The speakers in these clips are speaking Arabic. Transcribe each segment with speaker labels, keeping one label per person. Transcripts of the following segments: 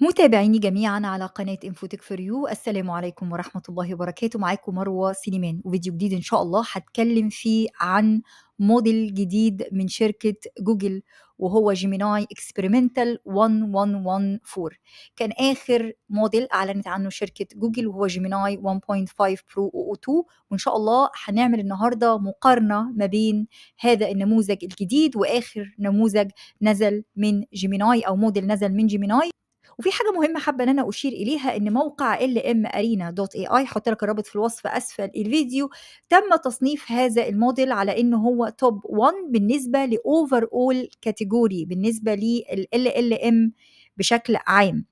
Speaker 1: متابعيني جميعا على قناة انفوتك فور يو السلام عليكم ورحمة الله وبركاته معاكم مروة سليمان وفيديو جديد ان شاء الله هتكلم فيه عن موديل جديد من شركة جوجل وهو جيميناي اكسبيرمنتال 1114 كان اخر موديل اعلنت عنه شركه جوجل وهو جيميناي 1.5 برو او 2 وان شاء الله هنعمل النهارده مقارنه ما بين هذا النموذج الجديد واخر نموذج نزل من جيميناي او موديل نزل من جيميناي وفي حاجه مهمه حابه ان انا اشير اليها ان موقع lmarena.ai هحط لك الرابط في الوصف اسفل الفيديو تم تصنيف هذا الموديل على انه هو توب 1 بالنسبه لاوفر اول كاتيجوري بالنسبه لل LLM بشكل عام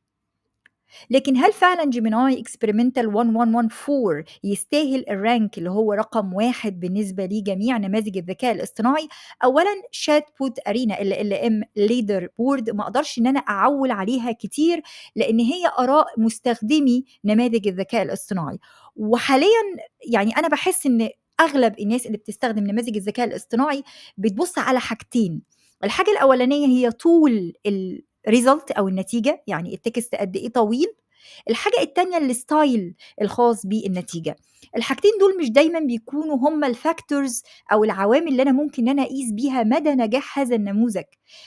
Speaker 1: لكن هل فعلا جيميناي اكسبيرمنتال 1114 يستاهل الرانك اللي هو رقم واحد بالنسبه لجميع نماذج الذكاء الاصطناعي اولا شات بوت ارينا ال ال ام ليدر بورد ما اقدرش ان انا اعول عليها كتير لان هي اراء مستخدمي نماذج الذكاء الاصطناعي وحاليا يعني انا بحس ان اغلب الناس اللي بتستخدم نماذج الذكاء الاصطناعي بتبص على حاجتين الحاجه الاولانيه هي طول ال ريزلت او النتيجه يعني التكست قد ايه طويل الحاجه التانية الستايل الخاص بالنتيجه الحاجتين دول مش دايما بيكونوا هما الفاكتورز او العوامل اللي انا ممكن ان انا اقيس بيها مدى نجاح هذا النموذج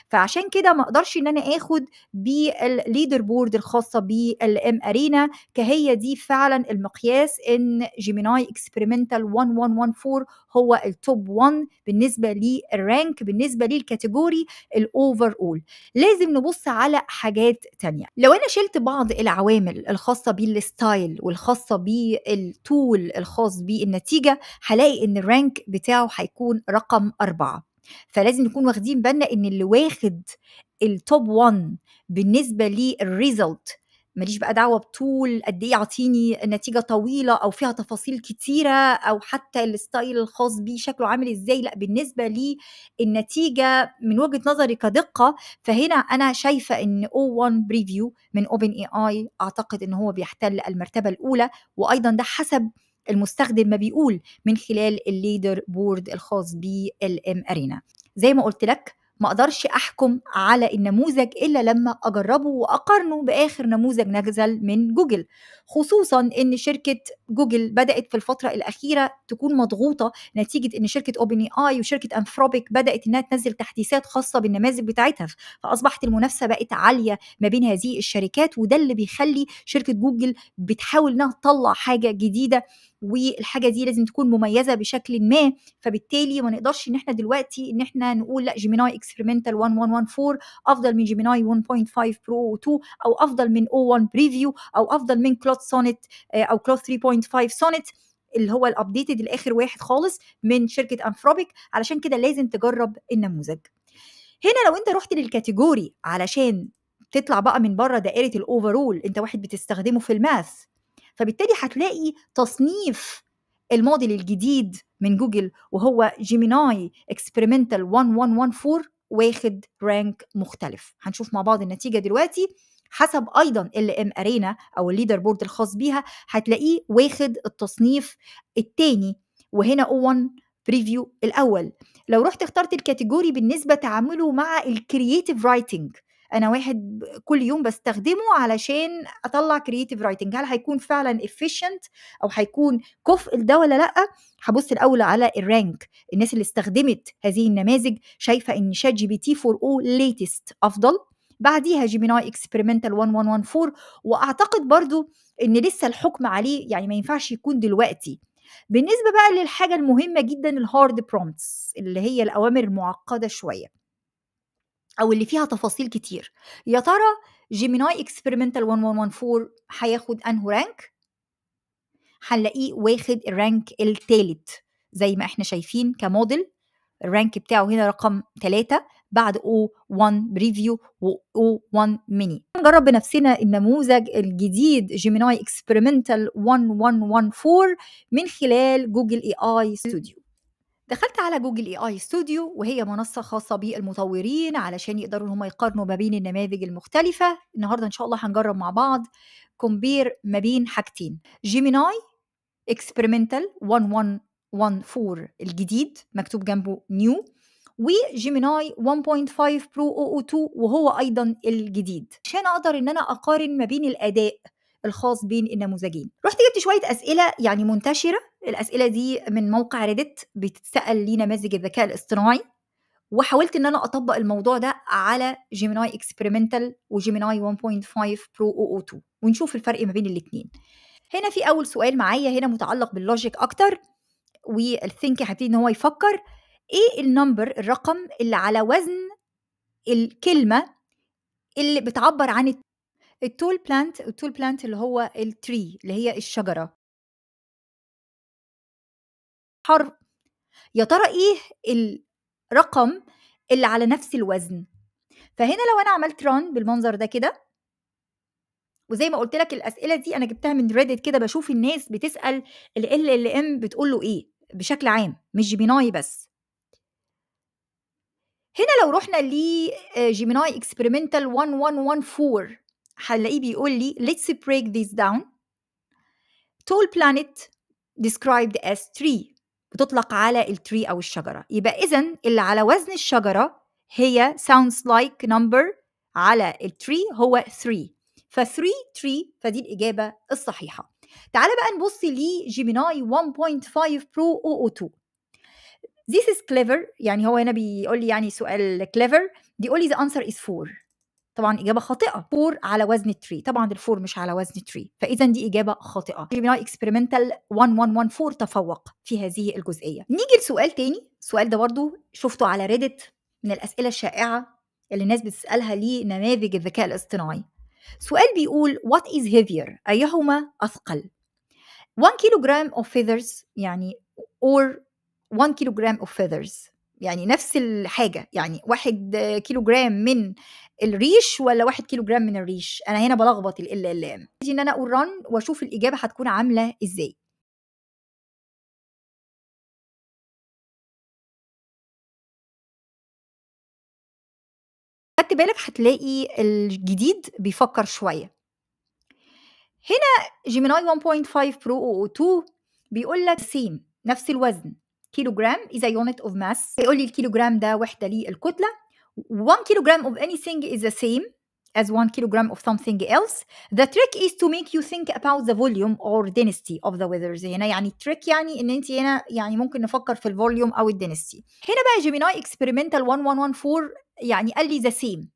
Speaker 1: فعشان كده ما اقدرش ان انا اخد بالليدر بورد الخاصه بالام ارينا كهي دي فعلا المقياس ان جيميناي اكسبيرمنتال 1114 هو التوب 1 بالنسبه للرانك بالنسبه للكاتيجوري الاوفر اول لازم نبص على حاجات تانية لو انا شلت بعض العوامل العوامل الخاصة بالستايل والخاصة بالطول الخاص بالنتيجة هلاقي إن الرانك بتاعه هيكون رقم أربعة فلازم نكون واخدين بالنا إن اللي واخد التوب 1 بالنسبة للريزلت ماليش بقى دعوه بطول قد ايه يعطيني نتيجه طويله او فيها تفاصيل كتيره او حتى الستايل الخاص بيه شكله عامل ازاي لا بالنسبه لي النتيجه من وجهه نظري كدقه فهنا انا شايفه ان او 1 بريفيو من اوبن اي اي اعتقد ان هو بيحتل المرتبه الاولى وايضا ده حسب المستخدم ما بيقول من خلال الليدر بورد الخاص بالام ارينا زي ما قلت لك ما اقدرش احكم على النموذج الا لما اجربه واقارنه باخر نموذج نزل من جوجل خصوصا ان شركه جوجل بدات في الفتره الاخيره تكون مضغوطه نتيجه ان شركه اوبن اي وشركه انثروبيك بدات انها تنزل تحديثات خاصه بالنماذج بتاعتها فاصبحت المنافسه بقت عاليه ما بين هذه الشركات وده اللي بيخلي شركه جوجل بتحاول انها تطلع حاجه جديده والحاجه دي لازم تكون مميزه بشكل ما فبالتالي ما نقدرش ان احنا دلوقتي ان احنا نقول لا جيميناي اكسبيرمنتال 1114 افضل من جيميناي 1.5 برو 2 او افضل من او 1 بريفيو او افضل من كلوت سونيت آه، او كلوت 3.5 سونيت اللي هو الابديتد الاخر واحد خالص من شركه انفروبيك علشان كده لازم تجرب النموذج هنا لو انت رحت للكاتيجوري علشان تطلع بقى من بره دائره الاوفرول انت واحد بتستخدمه في الماث فبالتالي هتلاقي تصنيف الموديل الجديد من جوجل وهو جيميناي اكسبيرمنتال 1114 واخد رانك مختلف هنشوف مع بعض النتيجه دلوقتي حسب ايضا ال ام ارينا او الليدر بورد الخاص بيها هتلاقيه واخد التصنيف الثاني وهنا او 1 بريفيو الاول لو رحت اخترت الكاتيجوري بالنسبه تعامله مع الكرييتيف رايتنج انا واحد كل يوم بستخدمه علشان اطلع كرييتيف رايتنج هل هيكون فعلا افيشنت او هيكون كفء لده ولا لا هبص الاول على الرانك الناس اللي استخدمت هذه النماذج شايفه ان شات جي بي تي 4 او ليتست افضل بعديها جيميناي اكسبيرمنتال 1114 واعتقد برضو ان لسه الحكم عليه يعني ما ينفعش يكون دلوقتي بالنسبه بقى للحاجه المهمه جدا الهارد برومتس اللي هي الاوامر المعقده شويه او اللي فيها تفاصيل كتير يا ترى جيميناي اكسبيرمنتال 1114 هياخد انه رانك هنلاقيه واخد الرانك الثالث زي ما احنا شايفين كموديل الرانك بتاعه هنا رقم 3 بعد O1 بريفيو و O1 ميني نجرب بنفسنا النموذج الجديد جيميناي اكسبيرمنتال 1114 من خلال جوجل اي اي ستوديو دخلت على جوجل إيه اي اي ستوديو وهي منصه خاصه بالمطورين علشان يقدروا ان هم يقارنوا ما بين النماذج المختلفه النهارده ان شاء الله هنجرب مع بعض كومبير ما بين حاجتين جيميناي اكسبيرمنتال 1114 الجديد مكتوب جنبه نيو وجيميناي 1.5 برو او او 2 وهو ايضا الجديد عشان اقدر ان انا اقارن ما بين الاداء الخاص بين النموذجين رحت جبت شويه اسئله يعني منتشره الاسئله دي من موقع ريدت بتتسال لنماذج الذكاء الاصطناعي وحاولت ان انا اطبق الموضوع ده على جيميناي اكسبيرمنتال وجيميناي 1.5 برو او 2 ونشوف الفرق ما بين الاثنين هنا في اول سؤال معايا هنا متعلق باللوجيك اكتر والثينك هيبتدي ان هو يفكر ايه النمبر الرقم اللي على وزن الكلمه اللي بتعبر عن التول بلانت التول بلانت اللي هو التري اللي هي الشجره حرب يا ترى ايه الرقم اللي على نفس الوزن فهنا لو انا عملت ران بالمنظر ده كده وزي ما قلت لك الاسئله دي انا جبتها من ريدت كده بشوف الناس بتسال ال ال ام بتقول له ايه بشكل عام مش جيميناي بس هنا لو رحنا لجيميناي اكسبيرمنتال 1114 هنلاقيه بيقول لي let's break this down tall planet described as 3 بتطلق على التري أو الشجرة يبقى إذا اللي على وزن الشجرة هي sounds like number على التري هو 3 ف 3 تري فدي الإجابة الصحيحة تعال بقى نبص جيميناي 1.5 برو او او 2 This is clever يعني هو هنا بيقول لي يعني سؤال clever بيقول لي the answer is 4 طبعا اجابه خاطئه فور على وزن تري طبعا الفور مش على وزن تري فاذا دي اجابه خاطئه جيميناي اكسبيرمنتال 1114 تفوق في هذه الجزئيه نيجي لسؤال تاني السؤال ده برضو شفته على ريدت من الاسئله الشائعه اللي الناس بتسالها لنماذج الذكاء الاصطناعي سؤال بيقول what is heavier ايهما اثقل 1 كيلوغرام of feathers يعني or 1 كيلوغرام of feathers يعني نفس الحاجة يعني واحد كيلو جرام من الريش ولا واحد كيلو جرام من الريش أنا هنا بلخبط ال ال ام إن أنا أقول رن وأشوف الإجابة هتكون عاملة إزاي خدت بالك هتلاقي الجديد بيفكر شوية هنا جيميناي 1.5 برو او 2 بيقول لك سيم نفس الوزن كيلو جرام is a unit of mass يقول لي الكيلوغرام ده وحدة للكتلة 1 kilogram of anything is the same as 1 kilogram of something else the trick is to make you think about the volume or density of the withers هنا يعني trick يعني ان انت هنا يعني ممكن نفكر في الفوليوم او الدنستي هنا بقى جيميناي اكسبيرمنتال 1114 يعني قال لي ذا سيم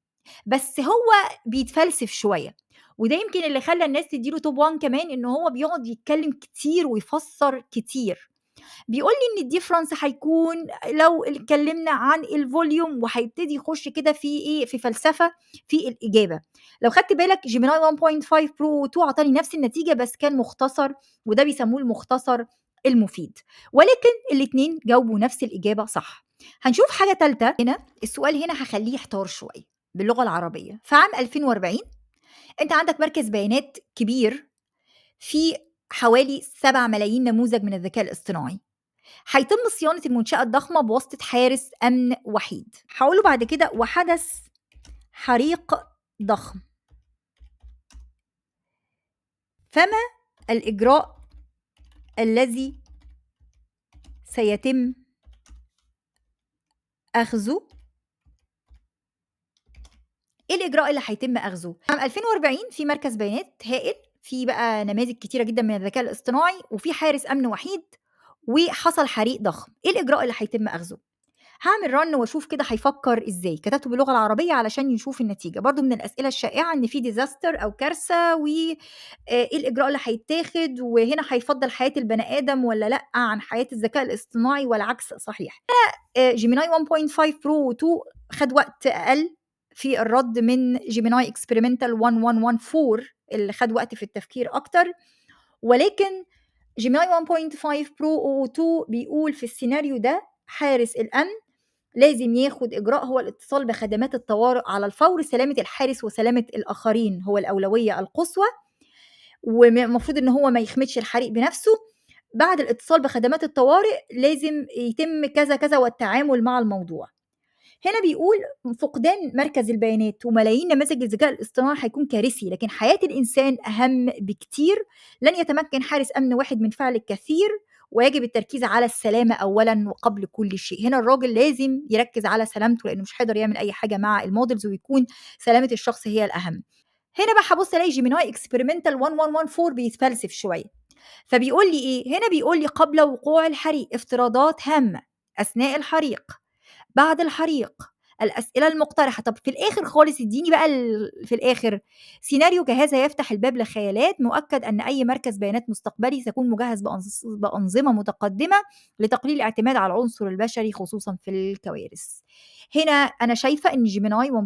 Speaker 1: بس هو بيتفلسف شويه وده يمكن اللي خلى الناس تديله توب 1 كمان ان هو بيقعد يتكلم كتير ويفسر كتير بيقول لي ان الديفرنس هيكون لو اتكلمنا عن الفوليوم وهيبتدي يخش كده في ايه في فلسفه في الاجابه لو خدت بالك جيميناي 1.5 برو 2 اعطاني نفس النتيجه بس كان مختصر وده بيسموه المختصر المفيد ولكن الاثنين جاوبوا نفس الاجابه صح هنشوف حاجه ثالثه هنا السؤال هنا هخليه يحتار شويه باللغه العربيه في عام 2040 انت عندك مركز بيانات كبير في حوالي 7 ملايين نموذج من الذكاء الاصطناعي هيتم صيانة المنشأة الضخمة بواسطة حارس أمن وحيد هقوله بعد كده وحدث حريق ضخم فما الإجراء الذي سيتم أخذه ايه الإجراء اللي هيتم أخذه؟ عام 2040 في مركز بيانات هائل في بقى نماذج كتيره جدا من الذكاء الاصطناعي وفي حارس امن وحيد وحصل حريق ضخم ايه الاجراء اللي هيتم اخذه هعمل رن واشوف كده هيفكر ازاي كتبته باللغه العربيه علشان يشوف النتيجه برضو من الاسئله الشائعه ان في ديزاستر او كارثه وايه آه، الاجراء اللي هيتاخد وهنا هيفضل حياه البني ادم ولا لا عن حياه الذكاء الاصطناعي والعكس صحيح جيميناي 1.5 برو 2 خد وقت اقل في الرد من جيميناي اكسبيرمنتال 1114 اللي خد وقت في التفكير اكتر ولكن جيميناي 1.5 برو او 2 بيقول في السيناريو ده حارس الامن لازم ياخد اجراء هو الاتصال بخدمات الطوارئ على الفور سلامه الحارس وسلامه الاخرين هو الاولويه القصوى ومفروض ان هو ما يخمدش الحريق بنفسه بعد الاتصال بخدمات الطوارئ لازم يتم كذا كذا والتعامل مع الموضوع هنا بيقول فقدان مركز البيانات وملايين نماذج الذكاء الاصطناعي هيكون كارثي لكن حياة الإنسان أهم بكتير لن يتمكن حارس أمن واحد من فعل الكثير ويجب التركيز على السلامة أولا وقبل كل شيء هنا الراجل لازم يركز على سلامته لأنه مش هيقدر يعمل أي حاجة مع المودلز ويكون سلامة الشخص هي الأهم هنا بقى هبص الاقي جيميناي اكسبيرمنتال 1114 بيتفلسف شويه فبيقول لي ايه هنا بيقول لي قبل وقوع الحريق افتراضات هامه اثناء الحريق بعد الحريق الأسئلة المقترحة طب في الآخر خالص اديني بقى في الآخر سيناريو كهذا يفتح الباب لخيالات مؤكد أن أي مركز بيانات مستقبلي سيكون مجهز بأنظمة متقدمة لتقليل الاعتماد على العنصر البشري خصوصا في الكوارث هنا أنا شايفة أن جيميناي 1.5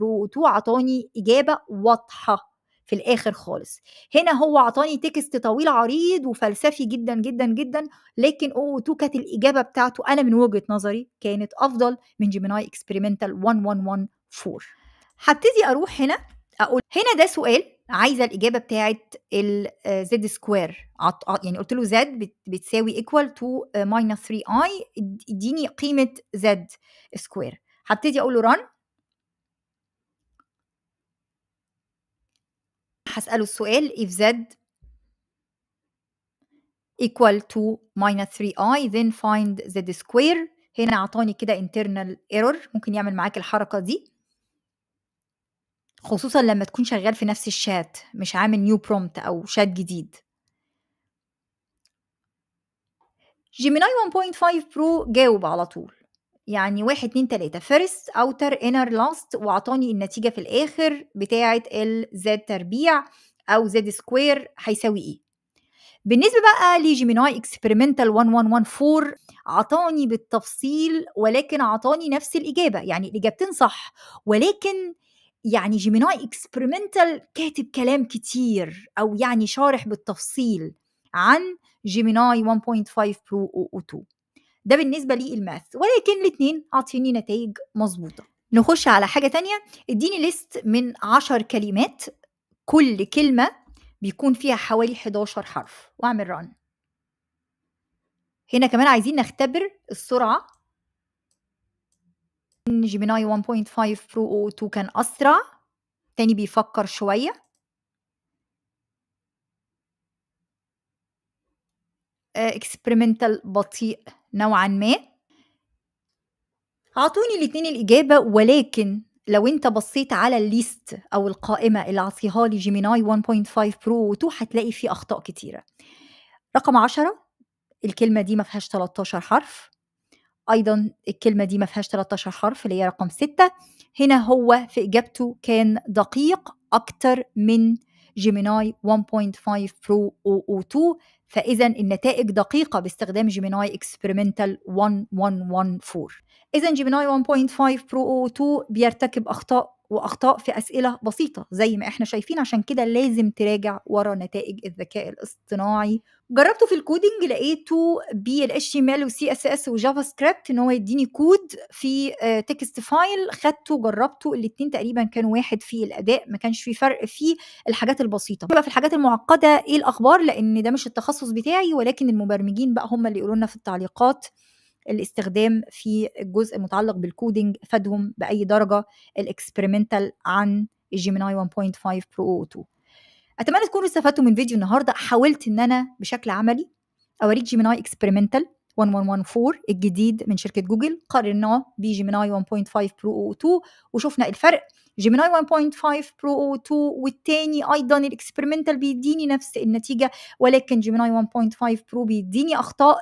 Speaker 1: برو 2 عطاني إجابة واضحة في الاخر خالص هنا هو اعطاني تكست طويل عريض وفلسفي جدا جدا جدا لكن او تو كانت الاجابه بتاعته انا من وجهه نظري كانت افضل من جيميناي اكسبيرمنتال 1114 هبتدي اروح هنا اقول هنا ده سؤال عايزه الاجابه بتاعت الزد سكوير آه، يعني قلت له زد بتساوي ايكوال تو ماينس 3 اي اديني قيمه زد سكوير هبتدي اقول له رن هسأله السؤال if z equal to minus 3i then find z square هنا اعطاني كده internal error ممكن يعمل معاك الحركة دي خصوصا لما تكون شغال في نفس الشات مش عامل new prompt او شات جديد جيميناي 1.5 برو جاوب على طول يعني واحد اتنين تلاتة فيرست اوتر انر لاست واعطاني النتيجة في الاخر بتاعة ال تربيع او زد سكوير هيساوي ايه بالنسبة بقى لجيميناي اكسبيرمنتال 1114 عطاني بالتفصيل ولكن عطاني نفس الإجابة يعني الإجابتين صح ولكن يعني جيميناي اكسبيرمنتال كاتب كلام كتير أو يعني شارح بالتفصيل عن جيميناي 1.5 برو او 2 ده بالنسبة لي الماث ولكن الاتنين عاطيني نتائج مظبوطة نخش على حاجة تانية اديني ليست من عشر كلمات كل كلمة بيكون فيها حوالي 11 حرف واعمل ران هنا كمان عايزين نختبر السرعة جيميناي 1.5 برو او 2 كان أسرع تاني بيفكر شوية اكسبيرمنتال آه، بطيء نوعا ما اعطوني الاثنين الاجابه ولكن لو انت بصيت على الليست او القائمه اللي عطيها لي جيميناي 1.5 برو و2 هتلاقي فيه اخطاء كتيره رقم 10 الكلمه دي ما فيهاش 13 حرف ايضا الكلمه دي ما فيهاش 13 حرف اللي هي رقم 6 هنا هو في اجابته كان دقيق اكتر من جيميناي 1.5 برو او 2 فإذا النتائج دقيقة باستخدام جيميناي اكسبيرمنتال 1114 إذا جيميناي 1.5 برو 2 بيرتكب أخطاء واخطاء في اسئله بسيطه زي ما احنا شايفين عشان كده لازم تراجع ورا نتائج الذكاء الاصطناعي جربته في الكودينج لقيته بالاتشمال وسي اس اس وجافا سكريبت ان هو يديني كود في تكست آه، فايل خدته جربته الاثنين تقريبا كان واحد في الاداء ما كانش في فرق في الحاجات البسيطه بقى في الحاجات المعقده ايه الاخبار لان ده مش التخصص بتاعي ولكن المبرمجين بقى هم اللي يقولوا لنا في التعليقات الاستخدام في الجزء المتعلق بالكودينج فادهم باي درجه الاكسبيرمنتال عن الجيميناي 1.5 برو او 2 اتمنى تكونوا استفدتوا من فيديو النهارده حاولت ان انا بشكل عملي اوريك جيميناي اكسبيرمنتال 1114 الجديد من شركه جوجل قارناه بجيميناي 1.5 برو او 2 وشفنا الفرق جيميناي 1.5 برو 2 والتاني ايضا الاكسبيرمنتال بيديني نفس النتيجه ولكن جيميناي 1.5 برو بيديني اخطاء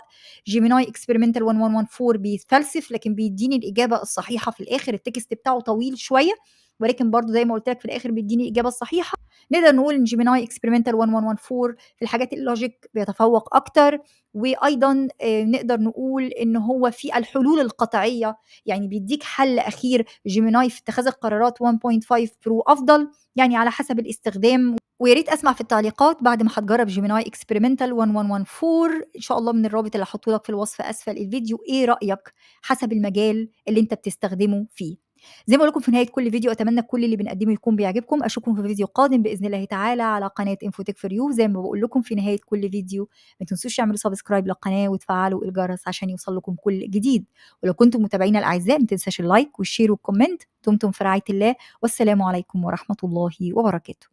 Speaker 1: جيميناي اكسبيرمنتال 1114 بيتفلسف لكن بيديني الاجابه الصحيحه في الاخر التكست بتاعه طويل شويه ولكن برضو زي ما قلت لك في الاخر بيديني الاجابه الصحيحه نقدر نقول ان جيميناي اكسبيرمنتال 1114 في الحاجات اللوجيك بيتفوق اكتر وايضا آه، نقدر نقول ان هو في الحلول القطعيه يعني بيديك حل اخير جيميناي في اتخاذ القرارات 1.5 برو افضل يعني على حسب الاستخدام ويا ريت اسمع في التعليقات بعد ما هتجرب جيميناي اكسبيرمنتال 1114 ان شاء الله من الرابط اللي هحطه لك في الوصف اسفل الفيديو ايه رايك حسب المجال اللي انت بتستخدمه فيه زي ما لكم في نهايه كل فيديو اتمنى كل اللي بنقدمه يكون بيعجبكم اشوفكم في فيديو قادم باذن الله تعالى على قناه انفوتك فور يو زي ما بقول لكم في نهايه كل فيديو ما تنسوش تعملوا سبسكرايب للقناه وتفعلوا الجرس عشان يوصل لكم كل جديد ولو كنتم متابعينا الاعزاء ما تنساش اللايك والشير والكومنت دمتم في رعايه الله والسلام عليكم ورحمه الله وبركاته